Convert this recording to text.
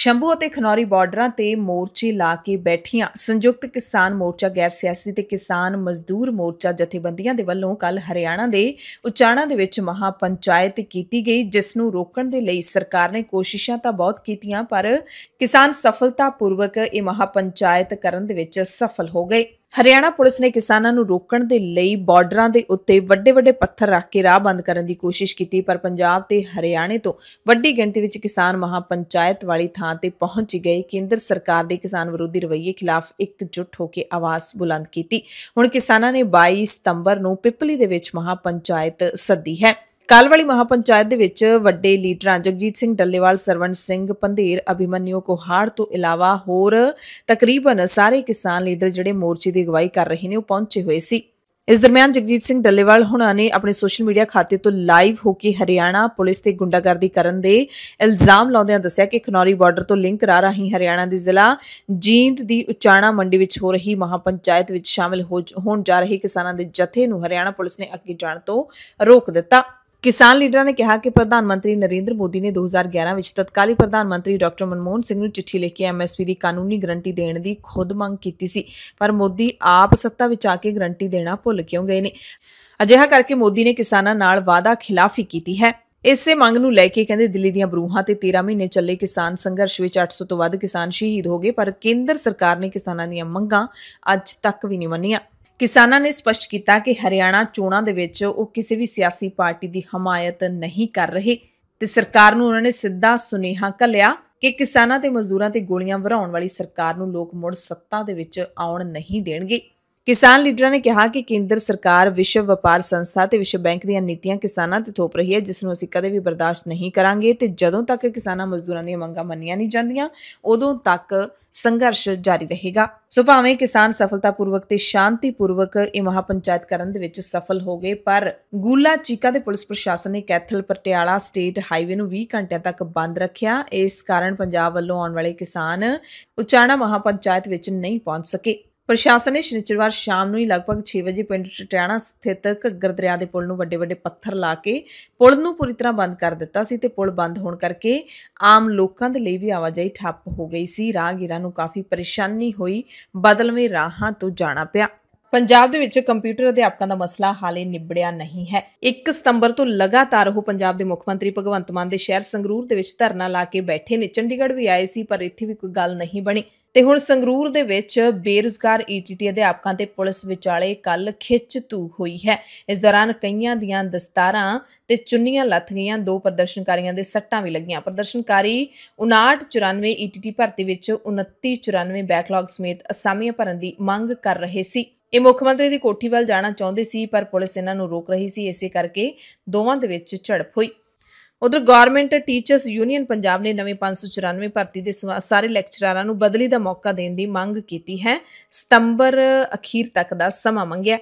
ਸ਼ੰਭੂ ਅਤੇ ਖਨੌਰੀ ਬਾਰਡਰਾਂ ਤੇ ਮੋਰਚੇ ਲਾ ਕੇ ਬੈਠੀਆਂ ਸੰਯੁਕਤ ਕਿਸਾਨ ਮੋਰਚਾ ਗੈਰ ਸਿਆਸੀ ਤੇ ਕਿਸਾਨ ਮਜ਼ਦੂਰ ਮੋਰਚਾ ਜਥੇਬੰਦੀਆਂ ਦੇ ਵੱਲੋਂ ਕੱਲ ਹਰਿਆਣਾ ਦੇ ਉਚਾਣਾ ਦੇ ਵਿੱਚ ਮਹਾ ਪੰਚਾਇਤ ਕੀਤੀ ਗਈ ਜਿਸ ਨੂੰ ਰੋਕਣ ਦੇ ਲਈ ਸਰਕਾਰ ਨੇ ਕੋਸ਼ਿਸ਼ਾਂ ਤਾਂ ਬਹੁਤ ਕੀਤੀਆਂ ਪਰ ਕਿਸਾਨ ਸਫਲਤਾਪੂਰਵਕ ਇਹ ਮਹਾ ਪੰਚਾਇਤ ਕਰਨ ਦੇ ਵਿੱਚ ਸਫਲ ਹੋ ਗਏ ਹਰਿਆਣਾ ਪੁਲਿਸ ਨੇ ਕਿਸਾਨਾਂ ਨੂੰ ਰੋਕਣ ਦੇ ਲਈ ਬਾਰਡਰਾਂ ਦੇ ਉੱਤੇ ਵੱਡੇ-ਵੱਡੇ ਪੱਥਰ ਰੱਖ ਕੇ ਰਾਹ ਬੰਦ ਕਰਨ ਦੀ ਕੋਸ਼ਿਸ਼ ਕੀਤੀ ਪਰ ਪੰਜਾਬ ਤੇ ਹਰਿਆਣੇ ਤੋਂ ਵੱਡੀ ਗਿਣਤੀ ਵਿੱਚ ਕਿਸਾਨ ਮਹਾ ਪੰਚਾਇਤ ਵਾਲੀ ਥਾਂ ਤੇ ਪਹੁੰਚ ਗਏ ਕੇਂਦਰ ਸਰਕਾਰ ਦੇ ਕਿਸਾਨ ਵਿਰੋਧੀ ਰਵੱਈਏ ਖਿਲਾਫ ਇਕਜੁੱਟ ਹੋ ਕੇ ਆਵਾਜ਼ ਬੁਲੰਦ ਕੀਤੀ ਹੁਣ ਕਿਸਾਨਾਂ ਨੇ 22 ਸਤੰਬਰ ਨੂੰ ਪਿਪਲੀ ਦੇ ਵਿੱਚ ਮਹਾ ਪੰਚਾਇਤ ਸੱਦੀ ਹੈ ਕਾਲਵਾਲੀ ਮਹਾਪੰਚਾਇਤ ਦੇ ਵਿੱਚ ਵੱਡੇ ਲੀਡਰਾਂ ਜਗਜੀਤ ਸਿੰਘ ਡੱਲੇਵਾਲ ਸਰਵਣ ਸਿੰਘ ਪੰਧੇਰ ਅਭਿਮਨਿਓ ਕੋਹਾੜ ਤੋਂ ਇਲਾਵਾ ਹੋਰ ਤਕਰੀਬਨ ਸਾਰੇ ਕਿਸਾਨ ਲੀਡਰ ਜਿਹੜੇ ਮੋਰਚੇ ਦੀ ਅਗਵਾਈ ਕਰ ਰਹੇ ਨੇ ਉਹ ਪਹੁੰਚੇ ਹੋਏ ਸੀ ਇਸ ਦਰਮਿਆਨ ਜਗਜੀਤ ਸਿੰਘ ਡੱਲੇਵਾਲ ਹੁਣਾਂ ਨੇ ਆਪਣੇ ਸੋਸ਼ਲ ਮੀਡੀਆ ਖਾਤੇ ਤੋਂ ਲਾਈਵ ਹੋ ਕੇ ਹਰਿਆਣਾ ਪੁਲਿਸ ਤੇ ਗੁੰਡਾਗਰਦੀ ਕਰਨ ਦੇ ਇਲਜ਼ਾਮ ਲਾਉਂਦਿਆਂ ਦੱਸਿਆ ਕਿ ਖਨੌਰੀ ਬਾਰਡਰ ਤੋਂ ਲਿੰਕ ਰਾ ਰਹੀ ਹਰਿਆਣਾ ਦੇ ਜ਼ਿਲ੍ਹਾ ਜੀਂਦ ਦੀ ਉਚਾਣਾ ਮੰਡੀ ਵਿੱਚ ਹੋ ਰਹੀ ਮਹਾਪੰਚਾਇਤ ਵਿੱਚ ਸ਼ਾਮਲ ਹੋਣ ਜਾ ਰਹੇ ਕਿਸਾਨਾਂ ਦੇ ਜਥੇ ਨੂੰ ਹਰਿਆਣਾ ਪੁਲਿਸ ਨੇ ਅੱਗੇ ਜਾਣ ਤੋਂ ਰੋਕ ਦਿੱਤਾ ਕਿਸਾਨ ਲੀਡਰਾਂ ਨੇ ਕਿਹਾ ਕਿ ਪ੍ਰਧਾਨ ਮੰਤਰੀ ਨਰਿੰਦਰ ਮੋਦੀ ਨੇ 2011 ਵਿੱਚ ਤਤਕਾਲੀ ਪ੍ਰਧਾਨ ਮੰਤਰੀ ਡਾਕਟਰ ਮਨਮੋਹਨ ਸਿੰਘ ਨੂੰ ਚਿੱਠੀ ਲਿਖ ਕੇ ਐਮਐਸਪੀ ਦੀ ਕਾਨੂੰਨੀ ਗਰੰਟੀ ਦੇਣ ਦੀ ਖੁਦ ਮੰਗ ਕੀਤੀ ਸੀ ਪਰ ਮੋਦੀ ਆਪ ਸੱਤਾ ਵਿੱਚ ਆ ਕੇ ਗਰੰਟੀ ਦੇਣਾ ਭੁੱਲ ਕਿਉਂ ਗਏ ਨੇ ਅਜਿਹਾ ਕਰਕੇ ਮੋਦੀ ਨੇ ਕਿਸਾਨਾਂ ਨਾਲ ਵਾਅਦਾ ਖਿਲਾਫੀ ਕੀਤੀ ਹੈ ਇਸੇ ਮੰਗ ਨੂੰ ਲੈ ਕੇ ਕਹਿੰਦੇ ਦਿੱਲੀ ਦੀਆਂ ਬਰੂਹਾਂ ਤੇ 13 ਮਹੀਨੇ ਚੱਲੇ ਕਿਸਾਨ ਸੰਘਰਸ਼ ਵਿੱਚ 800 ਤੋਂ ਵੱਧ ਕਿਸਾਨ ਸ਼ਹੀਦ ਹੋ ਗਏ ਪਰ ਕੇਂਦਰ ਸਰਕਾਰ ਨੇ ਕਿਸਾਨਾਂ ਦੀਆਂ ਮੰਗਾਂ ਅੱਜ ਤੱਕ ਵੀ ਨਹੀਂ ਮੰਨੀਆਂ ਕਿਸਾਨਾਂ ਨੇ ਸਪਸ਼ਟ ਕੀਤਾ ਕਿ ਹਰਿਆਣਾ ਚੋਣਾਂ ਦੇ ਵਿੱਚ ਉਹ ਕਿਸੇ ਵੀ ਸਿਆਸੀ ਪਾਰਟੀ ਦੀ ਹਮਾਇਤ ਨਹੀਂ ਕਰ ਰਹੇ ਤੇ ਸਰਕਾਰ ਨੂੰ ਉਹਨਾਂ ਨੇ ਸਿੱਧਾ ਸੁਨੇਹਾ ਕੱਲਿਆ ਕਿ ਕਿਸਾਨਾਂ ਤੇ ਮਜ਼ਦੂਰਾਂ ਤੇ ਗੋਲੀਆਂ ਵਰਾਉਣ ਵਾਲੀ ਸਰਕਾਰ ਨੂੰ ਲੋਕ ਮੁੜ ਸੱਤਾ ਦੇ ਵਿੱਚ ਆਉਣ ਨਹੀਂ ਦੇਣਗੇ ਕਿਸਾਨ ਲੀਡਰਾਂ ਨੇ ਕਿਹਾ ਕਿ ਕੇਂਦਰ ਸਰਕਾਰ ਵਿਸ਼ਵ ਵਪਾਰ ਸੰਸਥਾ ਤੇ ਵਿਸ਼ਵ ਬੈਂਕ ਦੀਆਂ ਨੀਤੀਆਂ ਕਿਸਾਨਾਂ ਤੇ ਥੋਪ ਰਹੀ ਹੈ ਜਿਸ ਨੂੰ ਅਸੀਂ ਕਦੇ ਵੀ ਬਰਦਾਸ਼ਤ ਨਹੀਂ ਕਰਾਂਗੇ ਤੇ ਜਦੋਂ ਤੱਕ ਕਿਸਾਨਾਂ ਮਜ਼ਦੂਰਾਂ ਦੀਆਂ ਮੰਗਾਂ ਮੰਨੀਆਂ ਨਹੀਂ ਜਾਂਦੀਆਂ ਉਦੋਂ ਤੱਕ ਸੰਘਰਸ਼ ਜਾਰੀ ਰਹੇਗਾ ਸੋ ਭਾਵੇਂ ਕਿਸਾਨ ਸਫਲਤਾਪੂਰਵਕ ਤੇ ਸ਼ਾਂਤੀਪੂਰਵਕ ਇਹ ਮਹਾਪੰਚਾਇਤ ਕਰਨ ਦੇ ਵਿੱਚ ਸਫਲ ਹੋ ਗਏ ਪਰ ਗੂਲਾ ਚੀਕਾ ਦੇ ਪੁਲਿਸ ਪ੍ਰਸ਼ਾਸਨ ਨੇ ਕੈਥਲ ਪਟਿਆਲਾ ਸਟੇਟ ਹਾਈਵੇ ਨੂੰ 20 ਘੰਟਿਆਂ ਤੱਕ ਬੰਦ ਰੱਖਿਆ ਇਸ ਕਾਰਨ ਪੰਜਾਬ ਵੱਲੋਂ ਆਉਣ ਵਾਲੇ ਕਿਸਾਨ ਉਚਾਣਾ ਮਹਾਪੰਚਾਇਤ ਵਿੱਚ ਨਹੀਂ ਪਹੁੰਚ ਸਕੇ ਪ੍ਰਸ਼ਾਸਨ ਨੇ ਸ਼ਨੀਚਰਵਾਰ ਸ਼ਾਮ ਨੂੰ ਹੀ ਲਗਭਗ 6 ਵਜੇ ਪਿੰਡ ਟਟਿਆਣਾ ਸਥਿਤ ਘੱਗਰ ਦਰਿਆ ਦੇ ਪੁਲ ਨੂੰ ਵੱਡੇ ਵੱਡੇ ਪੱਥਰ ਲਾ ਕੇ ਪੁਲ ਨੂੰ ਪੂਰੀ ਤਰ੍ਹਾਂ ਬੰਦ ਕਰ ਦਿੱਤਾ ਸੀ ਤੇ ਪੁਲ ਬੰਦ ਹੋਣ ਕਰਕੇ ਆਮ ਲੋਕਾਂ ਦੇ ਲਈ ਵੀ ਆਵਾਜਾਈ ਠੱਪ ਹੋ ਗਈ ਸੀ ਰਾਹਗੀਰਾਂ ਨੂੰ ਕਾਫੀ ਪਰੇਸ਼ਾਨੀ ਹੋਈ ਬਦਲਵੇਂ ਰਾਹਾਂ ਤੋਂ ਜਾਣਾ ਪਿਆ ਪੰਜਾਬ ਦੇ ਵਿੱਚ ਕੰਪਿਊਟਰ ਅਧਿਆਪਕਾਂ ਦਾ ਮਸਲਾ ਹਾਲੇ ਨਿਬੜਿਆ ਨਹੀਂ ਹੈ 1 ਸਤੰਬਰ ਤੋਂ ਲਗਾਤਾਰ ਉਹ ਪੰਜਾਬ ਦੇ ਮੁੱਖ ਮੰਤਰੀ ਭਗਵੰਤ ਮਾਨ ਦੇ ਸ਼ਹਿਰ ਸੰਗਰੂਰ ਦੇ ਵਿੱਚ ਧਰਨਾ ਲਾ ਕੇ ਬੈਠੇ ਨੇ ਚੰਡੀਗੜ੍ਹ ਵੀ ਆਏ ਸੀ ਪਰ ਇੱਥੇ ਵੀ ਕੋਈ ਗੱਲ ਨਹੀਂ ਬਣੀ ਤੇ ਹੁਣ ਸੰਗਰੂਰ ਦੇ ਵਿੱਚ ਬੇਰੁਜ਼ਗਾਰ ਈਟੀਟੀ ਅਧਿਆਪਕਾਂ ਤੇ ਪੁਲਿਸ ਵਿਚਾਲੇ ਕੱਲ ਖਿੱਚ ਤੂ ਹੋਈ ਹੈ ਇਸ ਦੌਰਾਨ ਕਈਆਂ ਦੀਆਂ ਦਸਤਾਰਾਂ ਤੇ ਚੁੰਨੀਆਂ ਲੱਥ ਗਈਆਂ ਦੋ ਪ੍ਰਦਰਸ਼ਨਕਾਰੀਆਂ ਦੇ ਸੱਟਾਂ ਵੀ ਲੱਗੀਆਂ ਪ੍ਰਦਰਸ਼ਨਕਾਰੀ 5994 ਈਟੀਟੀ ਭਰਤੀ ਵਿੱਚ 2994 ਬੈਕਲੌਗ ਸਮੇਤ ਅਸਾਮੀਆਂ ਭਰਨ ਦੀ ਮੰਗ ਕਰ ਰਹੇ ਸੀ ਇਹ ਮੁੱਖ ਮੰਤਰੀ ਦੀ ਕੋਠੀ ਵੱਲ ਜਾਣਾ ਚਾਹੁੰਦੇ ਸੀ ਪਰ ਪੁਲਿਸ ਇਹਨਾਂ ਨੂੰ ਰੋਕ ਰਹੀ ਸੀ ਇਸੇ ਕਰਕੇ ਦੋਵਾਂ ਦੇ ਵਿੱਚ ਝੜਪ ਹੋਈ ਉਧਰ ਗਵਰਨਮੈਂਟ ਟੀਚਰਸ ਯੂਨੀਅਨ ਪੰਜਾਬ ਨੇ ਨਵੇਂ 594 ਭਰਤੀ ਦੇ ਸਾਰੇ ਲੈਕਚਰਾਰਾਂ ਨੂੰ ਬਦਲੀ ਦਾ ਮੌਕਾ ਦੇਣ ਦੀ ਮੰਗ ਕੀਤੀ ਹੈ ਸਤੰਬਰ ਅਖੀਰ ਤੱਕ ਦਾ ਸਮਾਂ ਮੰਗਿਆ